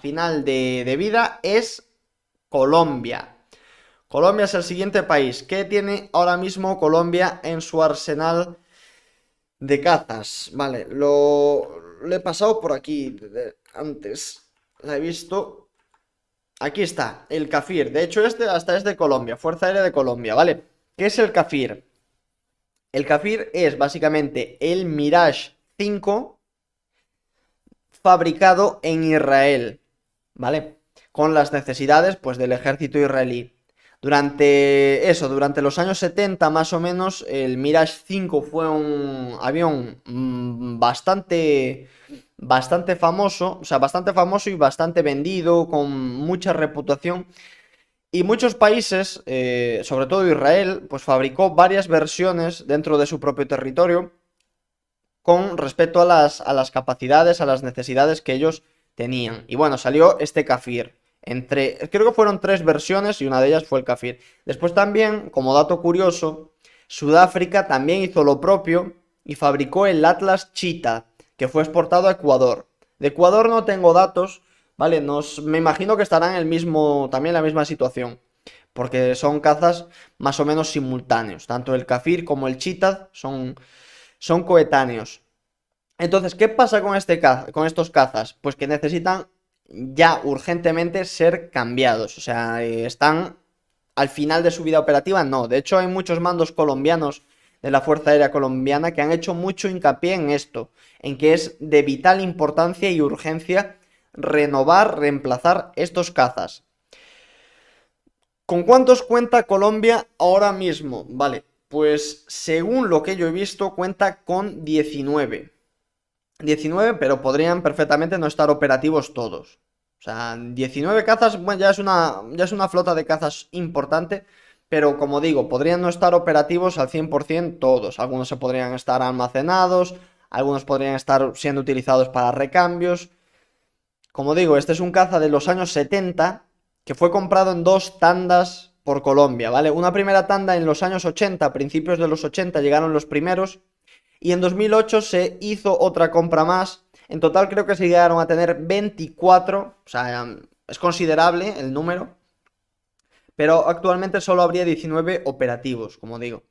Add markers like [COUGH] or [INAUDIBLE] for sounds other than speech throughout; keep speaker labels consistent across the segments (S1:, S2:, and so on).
S1: final de, vida es Colombia. Colombia es el siguiente país. que tiene ahora mismo Colombia en su arsenal de cazas? Vale, lo, he pasado por aquí antes. La he visto. Aquí está, el Cafir. De hecho, este hasta es de Colombia, Fuerza Aérea de Colombia, ¿vale? ¿Qué es el Cafir? El Cafir es básicamente el Mirage 5 fabricado en Israel. ¿vale? Con las necesidades, pues, del ejército israelí. Durante eso, durante los años 70 más o menos, el Mirage 5 fue un avión mm, bastante, bastante famoso, o sea, bastante famoso y bastante vendido, con mucha reputación. Y muchos países, eh, sobre todo Israel, pues fabricó varias versiones dentro de su propio territorio con respecto a las, a las capacidades, a las necesidades que ellos tenían. Y bueno, salió este Kafir. Entre, creo que fueron tres versiones y una de ellas fue el Kafir. Después también, como dato curioso, Sudáfrica también hizo lo propio y fabricó el Atlas Cheetah, que fue exportado a Ecuador. De Ecuador no tengo datos, ¿vale? Nos, me imagino que estarán en el mismo, también en la misma situación, porque son cazas más o menos simultáneos. Tanto el Kafir como el cheetah son, son coetáneos. Entonces, ¿qué pasa este con, estos cazas? Pues que necesitan ya urgentemente ser cambiados. O sea, eh, están al final de su vida operativa, no. De hecho, hay muchos mandos colombianos de la Fuerza Aérea Colombiana que han hecho mucho hincapié en esto, en que es de vital importancia y urgencia renovar, reemplazar estos cazas. ¿Con cuántos cuenta Colombia ahora mismo? Vale, pues según lo que yo he visto, cuenta con 19. 19, pero podrían perfectamente no estar operativos todos. O sea, 19 cazas, bueno, ya es una, es una flota de cazas importante, pero como digo, podrían no estar operativos al 100% todos. Algunos se podrían estar almacenados, algunos podrían estar siendo utilizados para recambios. Como digo, este es un caza de los años 70 que fue comprado en dos tandas por Colombia, ¿vale? Una primera tanda en los años 80, principios de los 80 llegaron los primeros y en 2008 se hizo otra compra más. En total creo que se llegaron a tener 24, o sea, em, es considerable el número, pero actualmente solo habría 19 operativos, como digo.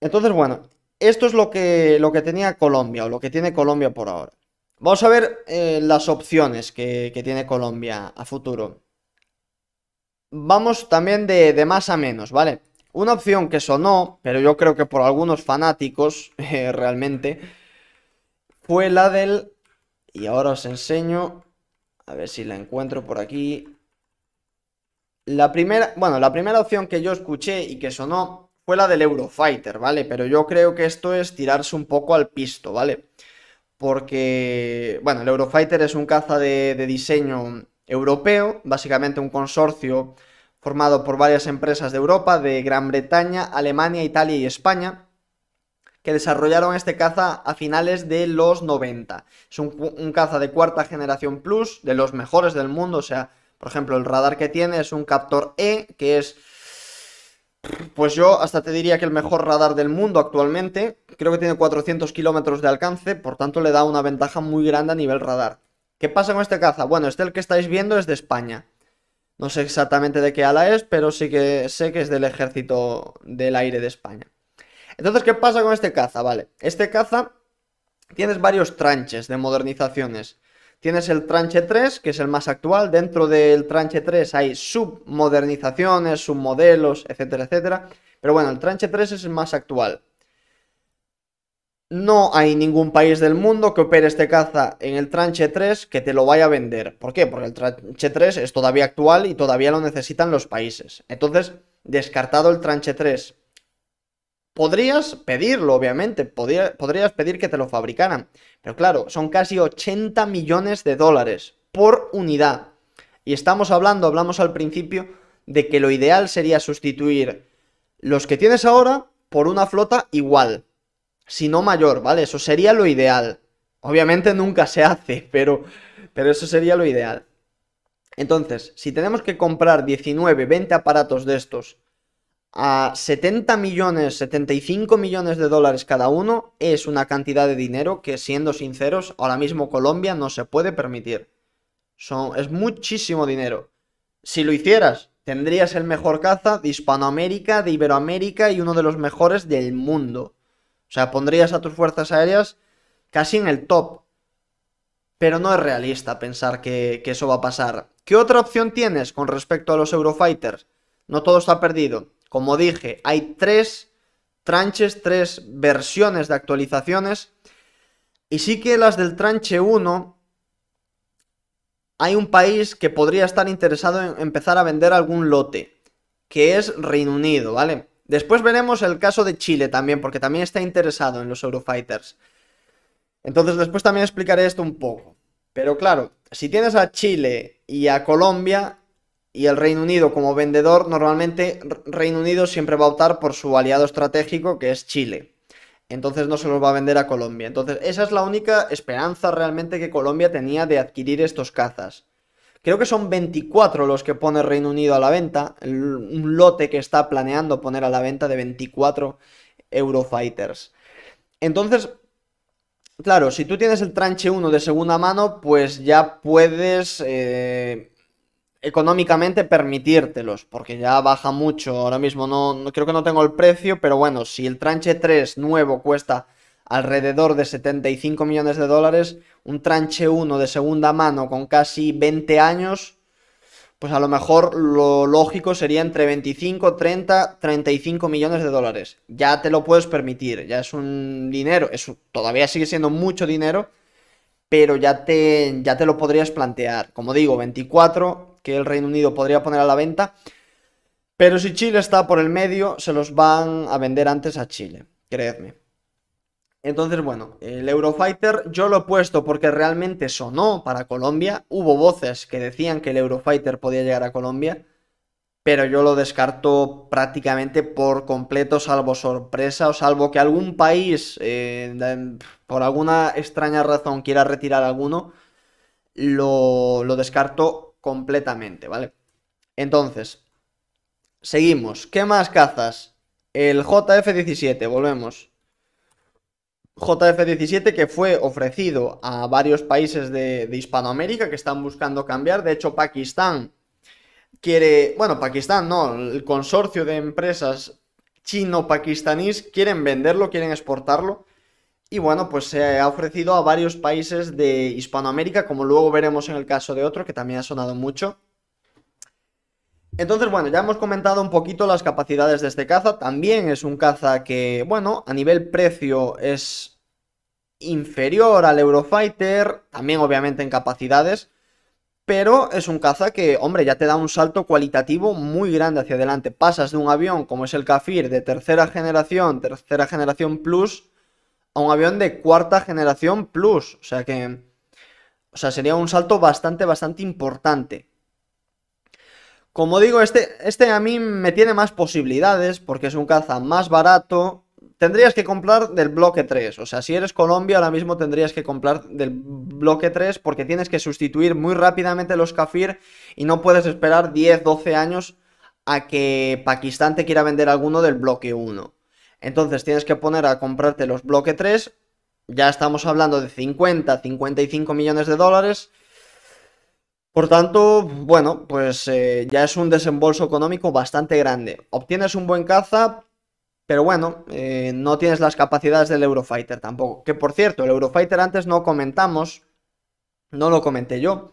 S1: Entonces, bueno, esto es lo que, lo que tenía Colombia o lo que tiene Colombia por ahora. Vamos a ver eh, las opciones que, tiene Colombia a futuro. Vamos también de más a menos, ¿vale? Una opción que sonó, pero yo creo que por algunos fanáticos [LAUGHS] eh, realmente, fue la del... Y ahora os enseño, a ver si la encuentro por aquí. La primera, bueno, la primera opción que yo escuché y que sonó fue la del Eurofighter, ¿vale? Pero yo creo que esto es tirarse un poco al pisto, ¿vale? Porque, bueno, el Eurofighter es un caza de diseño europeo, básicamente un consorcio formado por varias empresas de Europa, de Gran Bretaña, Alemania, Italia y España, que desarrollaron este caza a finales de los 90. Es un, caza de cuarta generación plus, de los mejores del mundo, o sea, por ejemplo, el radar que tiene es un Captor E, que es, pues yo hasta te diría que el mejor radar del mundo actualmente, creo que tiene 400 kilómetros de alcance, por tanto le da una ventaja muy grande a nivel radar. ¿Qué pasa con este caza? Bueno, este el que estáis viendo es de España. No sé exactamente de qué ala es, pero sí que sé que es del ejército del aire de España. Entonces, ¿qué pasa con este caza? Vale, este caza tienes varios tranches de modernizaciones. Tienes el tranche 3, que es el más actual. Dentro del tranche 3 hay submodernizaciones, submodelos, etcétera, etcétera. Pero bueno, el tranche 3 es el más actual. No hay ningún país del mundo que opere este caza en el tranche 3 que te lo vaya a vender. ¿Por qué? Porque el tranche 3 es todavía actual y todavía lo necesitan los países. Entonces, descartado el tranche 3, podrías pedirlo, obviamente, podrías, pedir que te lo fabricaran. Pero claro, son casi 80 millones de dólares por unidad. Y estamos hablando, hablamos al principio, de que lo ideal sería sustituir los que tienes ahora por una flota igual si no mayor, ¿vale? Eso sería lo ideal. Obviamente nunca se hace, pero, pero eso sería lo ideal. Entonces, si tenemos que comprar 19, 20 aparatos de estos a 70 millones, 75 millones de dólares cada uno, es una cantidad de dinero que, siendo sinceros, ahora mismo Colombia no se puede permitir. Son, es muchísimo dinero. Si lo hicieras, tendrías el mejor caza de Hispanoamérica, de Iberoamérica y uno de los mejores del mundo. O sea, pondrías a tus fuerzas aéreas casi en el top. Pero no es realista pensar que, eso va a pasar. ¿Qué otra opción tienes con respecto a los Eurofighters? No todo está perdido. Como dije, hay tres tranches, tres versiones de actualizaciones. Y sí que las del tranche 1 hay un país que podría estar interesado en empezar a vender algún lote, que es Reino Unido, ¿vale? Después veremos el caso de Chile también, porque también está interesado en los Eurofighters. Entonces después también explicaré esto un poco. Pero claro, si tienes a Chile y a Colombia y el Reino Unido como vendedor, normalmente Reino Unido siempre va a optar por su aliado estratégico que es Chile. Entonces no se los va a vender a Colombia. Entonces esa es la única esperanza realmente que Colombia tenía de adquirir estos cazas. Creo que son 24 los que pone Reino Unido a la venta. Un lote que está planeando poner a la venta de 24 Eurofighters. Entonces, claro, si tú tienes el tranche 1 de segunda mano, pues ya puedes eh, económicamente permitírtelos, porque ya baja mucho. Ahora mismo no, creo que no tengo el precio, pero bueno, si el tranche 3 nuevo cuesta alrededor de 75 millones de dólares, un tranche 1 de segunda mano con casi 20 años, pues a lo mejor lo lógico sería entre 25, 30, 35 millones de dólares. Ya te lo puedes permitir, ya es un dinero, eso todavía sigue siendo mucho dinero, pero ya te, ya te lo podrías plantear. Como digo, 24 que el Reino Unido podría poner a la venta. Pero si Chile está por el medio, se los van a vender antes a Chile, creedme. Entonces, bueno, el Eurofighter yo lo he puesto porque realmente sonó para Colombia. Hubo voces que decían que el Eurofighter podía llegar a Colombia, pero yo lo descarto prácticamente por completo, salvo sorpresa o salvo que algún país, eh, por alguna extraña razón, quiera retirar alguno, lo, lo descarto completamente, ¿vale? Entonces, seguimos. ¿Qué más cazas? El JF-17, volvemos. JF17 que fue ofrecido a varios países de, Hispanoamérica que están buscando cambiar. De hecho, Pakistán quiere, bueno, Pakistán no, el consorcio de empresas chino-pakistaníes quieren venderlo, quieren exportarlo. Y bueno, pues se ha ofrecido a varios países de Hispanoamérica, como luego veremos en el caso de otro que también ha sonado mucho. Entonces, bueno, ya hemos comentado un poquito las capacidades de este caza. También es un caza que, bueno, a nivel precio es inferior al Eurofighter, también obviamente en capacidades, pero es un caza que, hombre, ya te da un salto cualitativo muy grande hacia adelante. Pasas de un avión como es el Kafir de tercera generación, tercera generación plus, a un avión de cuarta generación plus. O sea que, o sea, sería un salto bastante, bastante importante. Como digo, este, este a mí me tiene más posibilidades porque es un caza más barato. Tendrías que comprar del bloque 3. O sea, si eres Colombia, ahora mismo tendrías que comprar del bloque 3 porque tienes que sustituir muy rápidamente los Kafir y no puedes esperar 10, 12 años a que Pakistán te quiera vender alguno del bloque 1. Entonces tienes que poner a comprarte los bloque 3. Ya estamos hablando de 50, 55 millones de dólares. Por tanto, bueno, pues eh, ya es un desembolso económico bastante grande. Obtienes un buen caza, pero bueno, eh, no tienes las capacidades del Eurofighter tampoco. Que por cierto, el Eurofighter antes no comentamos, no lo comenté yo,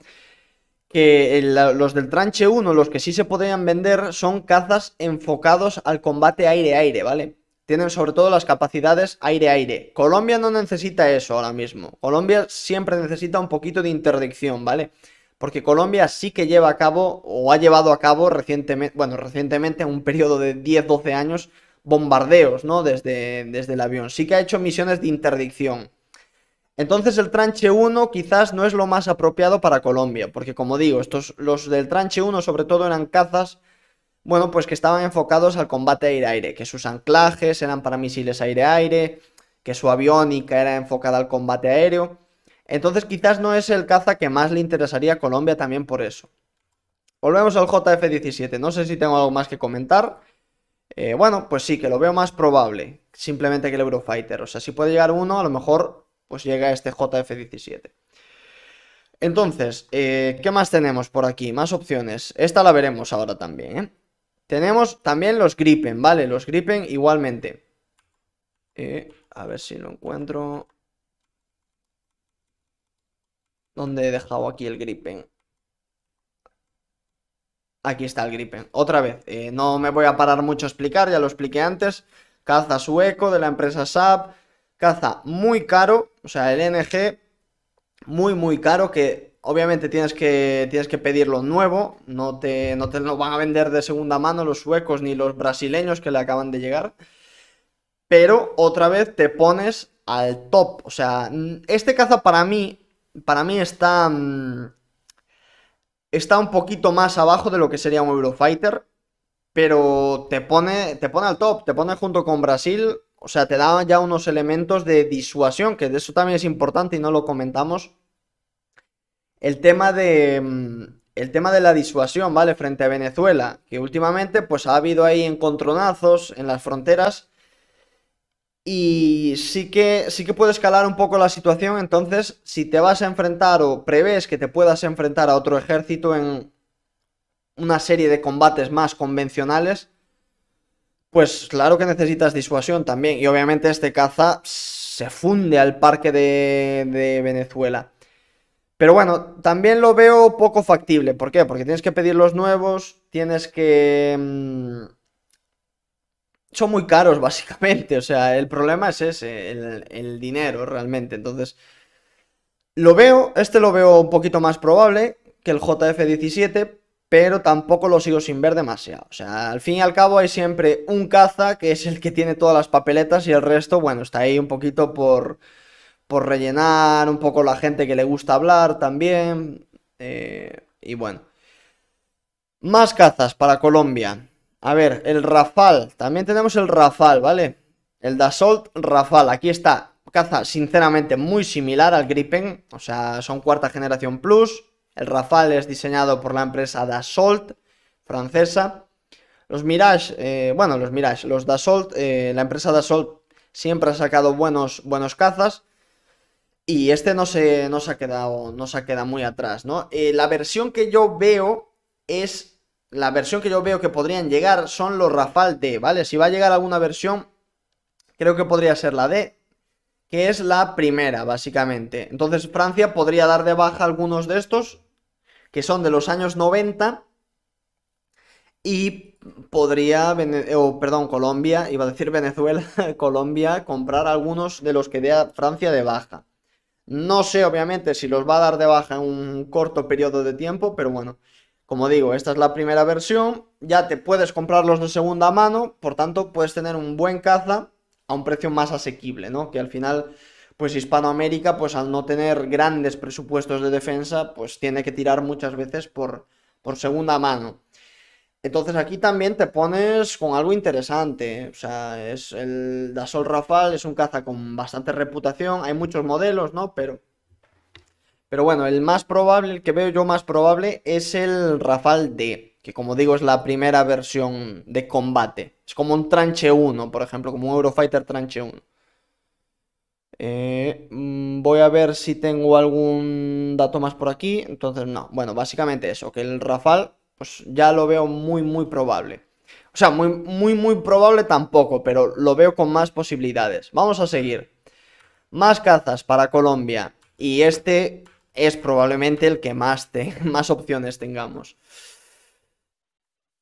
S1: que los del tranche 1, los que sí se podrían vender, son cazas enfocados al combate aire-aire, ¿vale? Tienen sobre todo las capacidades aire-aire. Colombia no necesita eso ahora mismo. Colombia siempre necesita un poquito de interdicción, ¿vale? vale porque Colombia sí que lleva a cabo o ha llevado a cabo recientemente, bueno, recientemente un periodo de 10-12 años bombardeos, ¿no? Desde, desde el avión. Sí que ha hecho misiones de interdicción. Entonces el tranche 1 quizás no es lo más apropiado para Colombia, porque como digo, estos, los del tranche 1 sobre todo eran cazas, bueno, pues que estaban enfocados al combate aire-aire, que sus anclajes eran para misiles aire-aire, que su aviónica era enfocada al combate aéreo. Entonces quizás no es el caza que más le interesaría a Colombia también por eso. Volvemos al JF-17. No sé si tengo algo más que comentar. Eh, bueno, pues sí, que lo veo más probable. Simplemente que el Eurofighter. O sea, si puede llegar uno, a lo mejor pues llega este JF-17. Entonces, eh, ¿qué más tenemos por aquí? Más opciones. Esta la veremos ahora también. ¿eh? Tenemos también los Gripen, ¿vale? Los Gripen igualmente. a ver si lo encuentro donde he dejado aquí el Gripen. Aquí está el Gripen. Otra vez, eh, no me voy a parar mucho a explicar, ya lo expliqué antes. Caza sueco de la empresa SAP. Caza muy caro, o sea, el NG muy, muy caro, que obviamente tienes que, tienes que pedirlo nuevo. No te, no te lo van a vender de segunda mano los suecos ni los brasileños que le acaban de llegar. Pero otra vez te pones al top. O sea, este caza para mí para mí está... Mm, está un poquito más abajo de lo que sería un Eurofighter, pero te pone, te pone al top, te pone junto con Brasil, o sea, te da ya unos elementos de disuasión, que de eso también es importante y no lo comentamos. El tema de, mm, el tema de la disuasión, ¿vale? Frente a Venezuela, que últimamente pues ha habido ahí encontronazos en las fronteras y sí que, sí que puede escalar un poco la situación, entonces si te vas a enfrentar o prevés que te puedas enfrentar a otro ejército en una serie de combates más convencionales, pues claro que necesitas disuasión también. Y obviamente este caza se funde al parque de, de, Venezuela. Pero bueno, también lo veo poco factible. ¿Por qué? Porque tienes que pedir los nuevos, tienes que... Mm, son muy caros, [LAUGHS] básicamente. O sea, el problema es ese, el, dinero realmente. Entonces, lo veo, este lo veo un poquito más probable que el JF-17, pero tampoco lo sigo sin ver demasiado. O sea, al fin y al cabo hay siempre un caza que es el que tiene todas las papeletas y el resto, bueno, está ahí un poquito por, por rellenar, un poco la gente que le gusta hablar también. Eh, y bueno. Más cazas para Colombia. A ver, el Rafal. También tenemos el Rafal, ¿vale? El Dassault Rafal. Aquí está. Caza, sinceramente, muy similar al Gripen. O sea, son cuarta generación Plus. El Rafal es diseñado por la empresa Dassault, francesa. Los Mirage, eh, bueno, los Mirage, los Dassault, eh, la empresa Dassault siempre ha sacado buenos, buenos cazas. Y este no se, no ha quedado, no se ha quedado muy atrás, ¿no? Eh, la versión que yo veo es la versión que yo veo que podrían llegar son los Rafal D, ¿vale? Si va a llegar alguna versión, creo que podría ser la D, que es la primera, básicamente. Entonces Francia podría dar de baja algunos de estos, que son de los años 90, y podría, o perdón, Colombia, iba a decir Venezuela, [LAUGHS] Colombia, comprar algunos de los que dé a Francia de baja. No sé, obviamente, si los va a dar de baja en un corto periodo de tiempo, pero bueno. Como digo, esta es la primera versión, ya te puedes comprarlos de segunda mano, por tanto puedes tener un buen caza a un precio más asequible, ¿no? Que al final, pues Hispanoamérica, pues al no tener grandes presupuestos de defensa, pues tiene que tirar muchas veces por, por segunda mano. Entonces aquí también te pones con algo interesante, o sea, es el Dassault Rafale es un caza con bastante reputación, hay muchos modelos, ¿no? Pero pero bueno, el más probable, el que veo yo más probable es el Rafal D, que como digo es la primera versión de combate. Es como un tranche 1, por ejemplo, como un Eurofighter tranche 1. Eh, mm, voy a ver si tengo algún dato más por aquí. Entonces, no. Bueno, básicamente eso, que el Rafal, pues ya lo veo muy, muy probable. O sea, muy, muy, muy probable tampoco, pero lo veo con más posibilidades. Vamos a seguir. Más cazas para Colombia. Y este es probablemente el que más, [LAUGHS] más opciones tengamos.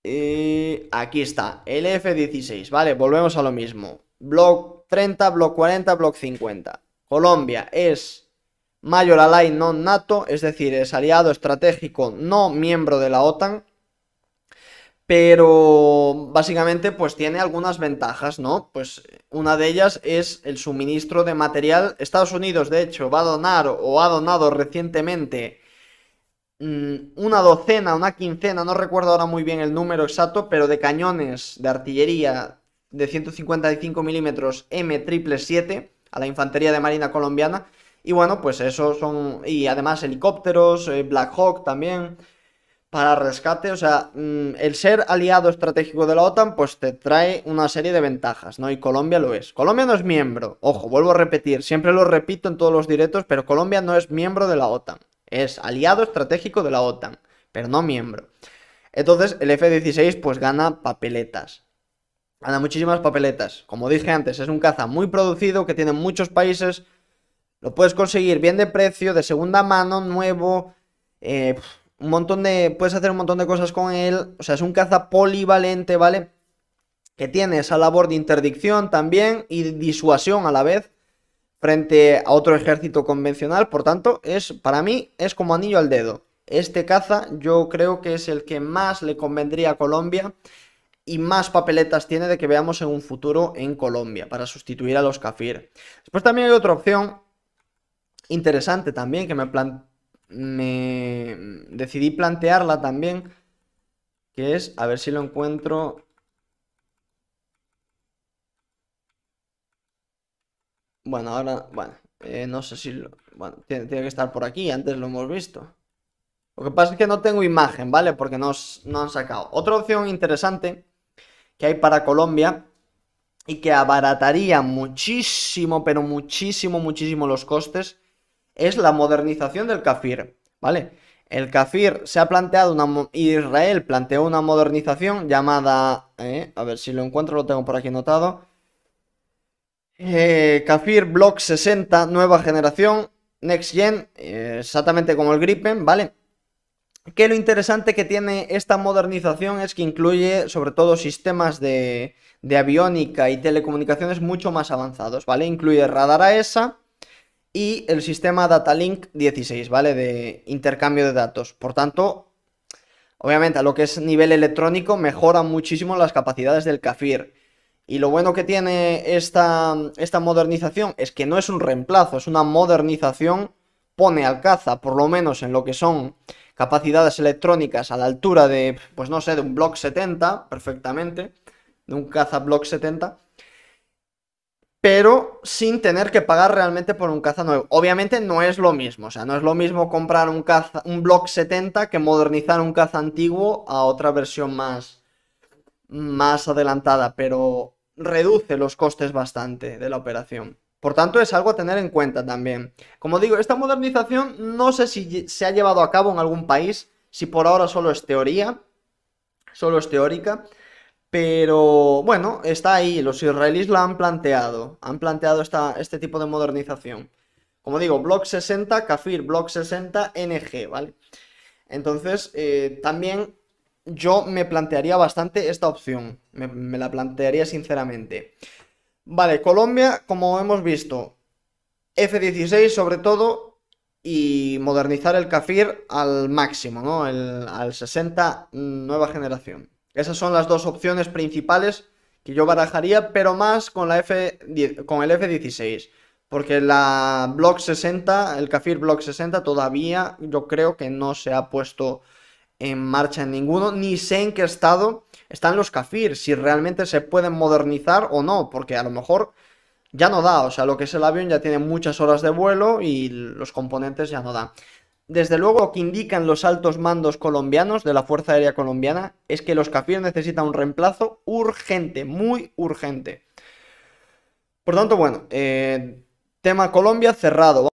S1: Y aquí está, el F-16, ¿vale? Volvemos a lo mismo. Block 30, Block 40, Block 50. Colombia es mayor ally non nato, es decir, es aliado estratégico no miembro de la OTAN pero básicamente pues tiene algunas ventajas, ¿no? Pues una de ellas es el suministro de material. Estados Unidos, de hecho, va a donar o ha donado recientemente mm, una docena, una quincena, no recuerdo ahora muy bien el número exacto, pero de cañones de artillería de 155 milímetros M777 a la Infantería de Marina Colombiana. Y bueno, pues eso son... Y además helicópteros, eh, Black Hawk también, para rescate. O sea, mm, el ser aliado estratégico de la OTAN, pues te trae una serie de ventajas, ¿no? Y Colombia lo es. Colombia no es miembro. Ojo, vuelvo a repetir, siempre lo repito en todos los directos, pero Colombia no es miembro de la OTAN. Es aliado estratégico de la OTAN, pero no miembro. Entonces, el F-16 pues gana papeletas. Gana muchísimas papeletas. Como dije antes, es un caza muy producido que tiene muchos países. Lo puedes conseguir bien de precio, de segunda mano, nuevo. Eh, un montón de. Puedes hacer un montón de cosas con él. O sea, es un caza polivalente, ¿vale? Que tiene esa labor de interdicción también y disuasión a la vez frente a otro ejército convencional. Por tanto, es para mí es como anillo al dedo. Este caza yo creo que es el que más le convendría a Colombia y más papeletas tiene de que veamos en un futuro en Colombia para sustituir a los Kafir. Después también hay otra opción interesante también que me planteado me decidí plantearla también, que es, a ver si lo encuentro... Bueno, ahora, bueno, eh, no sé si... tiene, que estar por aquí, antes lo hemos visto. Lo que pasa es que no tengo imagen, ¿vale? Porque no, no han sacado. Otra opción interesante que hay para Colombia y que abarataría muchísimo, pero muchísimo, muchísimo los costes es la modernización del Kafir, ¿vale? El Kafir se ha planteado una. Israel planteó una modernización llamada. Eh, a ver si lo encuentro, lo tengo por aquí anotado. Eh, kafir Block 60, nueva generación, Next Gen, eh, exactamente como el Gripen, ¿vale? Que lo interesante que tiene esta modernización es que incluye sobre todo sistemas de, de aviónica y telecomunicaciones mucho más avanzados, ¿vale? Incluye radar AESA, e y el sistema Data Link 16, ¿vale? De intercambio de datos. Por tanto, obviamente a lo que es nivel electrónico mejora muchísimo las capacidades del CAFIR. Y lo bueno que tiene esta, esta modernización es que no es un reemplazo, es una modernización, pone al caza, por lo menos en lo que son capacidades electrónicas a la altura de, pues no sé, de un Block 70, perfectamente, de un caza Block 70, pero sin tener que pagar realmente por un caza nuevo. Obviamente no es lo mismo, o sea, no es lo mismo comprar un caza, un Block 70 que modernizar un caza antiguo a otra versión más, más adelantada, pero reduce los costes bastante de la operación. Por tanto, es algo a tener en cuenta también. Como digo, esta modernización no sé si se ha llevado a cabo en algún país, si por ahora solo es teoría, solo es teórica, pero bueno, está ahí, los israelíes la han planteado, han planteado este tipo de modernización. Como digo, Block 60, Kafir, Block 60, NG, ¿vale? Entonces, eh, también yo me plantearía bastante esta opción, me, la plantearía sinceramente. Vale, Colombia, como hemos visto, F-16 sobre todo y modernizar el Kafir al máximo, ¿no? al 60 nueva generación. Esas son las dos opciones principales que yo barajaría, pero más con, el F16. Porque la Block 60, el Kafir Block 60 todavía yo creo que no se ha puesto en marcha en ninguno, ni sé en qué estado están los Kafir, si realmente se pueden modernizar o no, porque a lo mejor ya no da, o sea, lo que es el avión ya tiene muchas horas de vuelo y los componentes ya no dan. Desde luego lo que indican los altos mandos colombianos de la Fuerza Aérea Colombiana es que los cafés necesitan un reemplazo urgente, muy urgente. Por tanto, bueno, eh, tema Colombia cerrado.